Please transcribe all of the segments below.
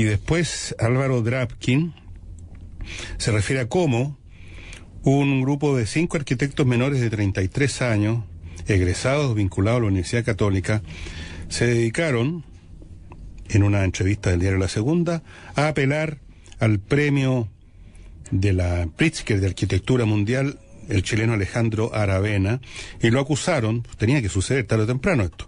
Y después Álvaro Drapkin se refiere a cómo un grupo de cinco arquitectos menores de 33 años, egresados vinculados a la Universidad Católica, se dedicaron, en una entrevista del diario La Segunda, a apelar al premio de la Pritzker de Arquitectura Mundial el chileno Alejandro Aravena, y lo acusaron, tenía que suceder tarde o temprano esto,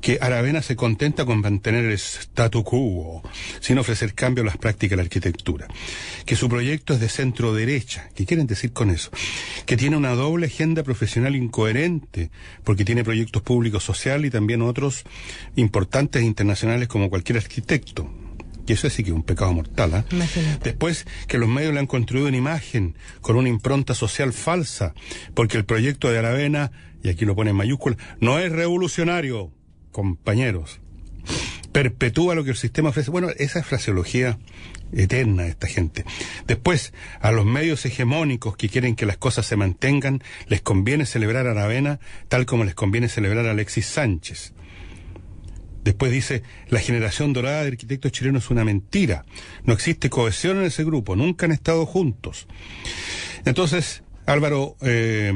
que Aravena se contenta con mantener el statu quo, sin ofrecer cambio a las prácticas de la arquitectura, que su proyecto es de centro derecha, ¿qué quieren decir con eso? Que tiene una doble agenda profesional incoherente, porque tiene proyectos públicos sociales y también otros importantes e internacionales como cualquier arquitecto y eso sí que es un pecado mortal. ¿eh? Después, que los medios le han construido una imagen con una impronta social falsa, porque el proyecto de Aravena, y aquí lo pone en mayúscula, no es revolucionario, compañeros. Perpetúa lo que el sistema ofrece. Bueno, esa es fraseología eterna de esta gente. Después, a los medios hegemónicos que quieren que las cosas se mantengan, les conviene celebrar a Aravena tal como les conviene celebrar a Alexis Sánchez. Después dice, la generación dorada de arquitectos chilenos es una mentira. No existe cohesión en ese grupo, nunca han estado juntos. Entonces, Álvaro, eh,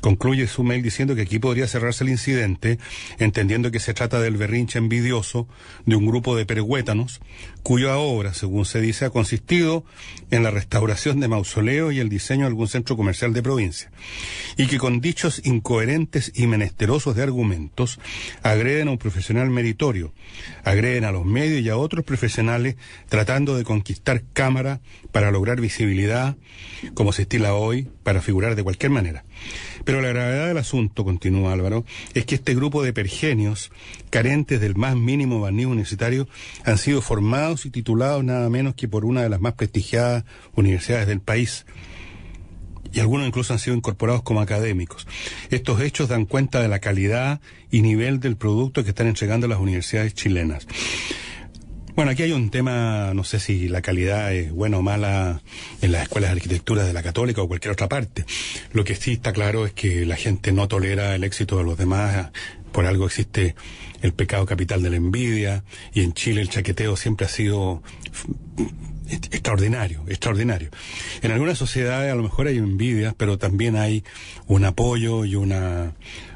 Concluye su mail diciendo que aquí podría cerrarse el incidente, entendiendo que se trata del berrinche envidioso de un grupo de perhuétanos, cuya obra, según se dice, ha consistido en la restauración de mausoleos y el diseño de algún centro comercial de provincia, y que con dichos incoherentes y menesterosos de argumentos agreden a un profesional meritorio, agreden a los medios y a otros profesionales tratando de conquistar cámara para lograr visibilidad, como se estila hoy, para figurar de cualquier manera. Pero la gravedad del asunto, continúa Álvaro, es que este grupo de pergenios, carentes del más mínimo barniz universitario, han sido formados y titulados nada menos que por una de las más prestigiadas universidades del país y algunos incluso han sido incorporados como académicos. Estos hechos dan cuenta de la calidad y nivel del producto que están entregando las universidades chilenas. Bueno, aquí hay un tema, no sé si la calidad es buena o mala en las escuelas de arquitectura de la católica o cualquier otra parte. Lo que sí está claro es que la gente no tolera el éxito de los demás, por algo existe el pecado capital de la envidia y en Chile el chaqueteo siempre ha sido extraordinario, extraordinario. En algunas sociedades a lo mejor hay envidias, pero también hay un apoyo y una,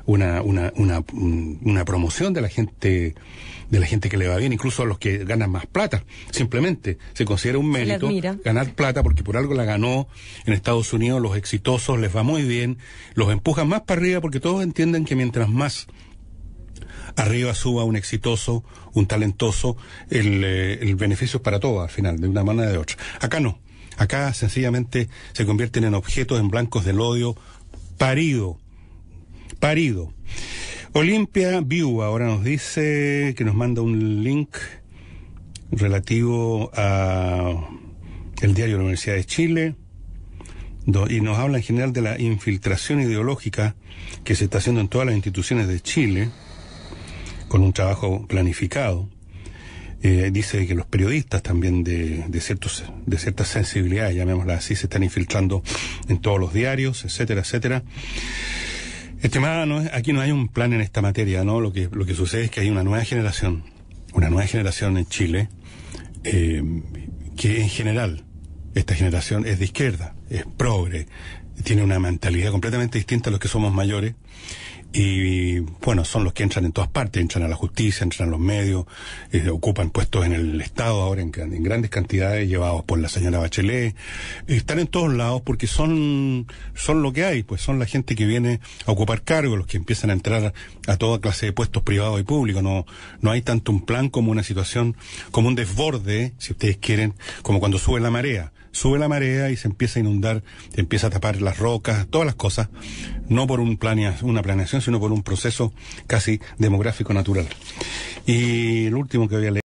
una, una, mm, una, promoción de la gente de la gente que le va bien, incluso a los que ganan más plata. Simplemente se considera un mérito ganar plata porque por algo la ganó en Estados Unidos, los exitosos les va muy bien, los empujan más para arriba porque todos entienden que mientras más arriba suba un exitoso, un talentoso, eh, el, beneficio es para todos al final, de una manera o de otra. Acá no. Acá sencillamente se convierten en objetos, en blancos del odio, parido, parido. Olimpia View ahora nos dice que nos manda un link relativo a el diario de la Universidad de Chile y nos habla en general de la infiltración ideológica que se está haciendo en todas las instituciones de Chile con un trabajo planificado. Eh, dice que los periodistas también de, de, ciertos, de ciertas sensibilidades, llamémoslas así, se están infiltrando en todos los diarios, etcétera, etcétera. Estimada, no, aquí no hay un plan en esta materia, ¿no? Lo que, lo que sucede es que hay una nueva generación, una nueva generación en Chile, eh, que en general, esta generación es de izquierda, es progre, tiene una mentalidad completamente distinta a los que somos mayores, y bueno, son los que entran en todas partes, entran a la justicia, entran a los medios, eh, ocupan puestos en el Estado ahora en, en, grandes cantidades, llevados por la señora Bachelet, están en todos lados porque son, son lo que hay, pues son la gente que viene a ocupar cargos, los que empiezan a entrar a toda clase de puestos privados y públicos, no, no hay tanto un plan como una situación, como un desborde, si ustedes quieren, como cuando sube la marea sube la marea y se empieza a inundar, se empieza a tapar las rocas, todas las cosas, no por un una planeación, sino por un proceso casi demográfico natural. Y el último que voy a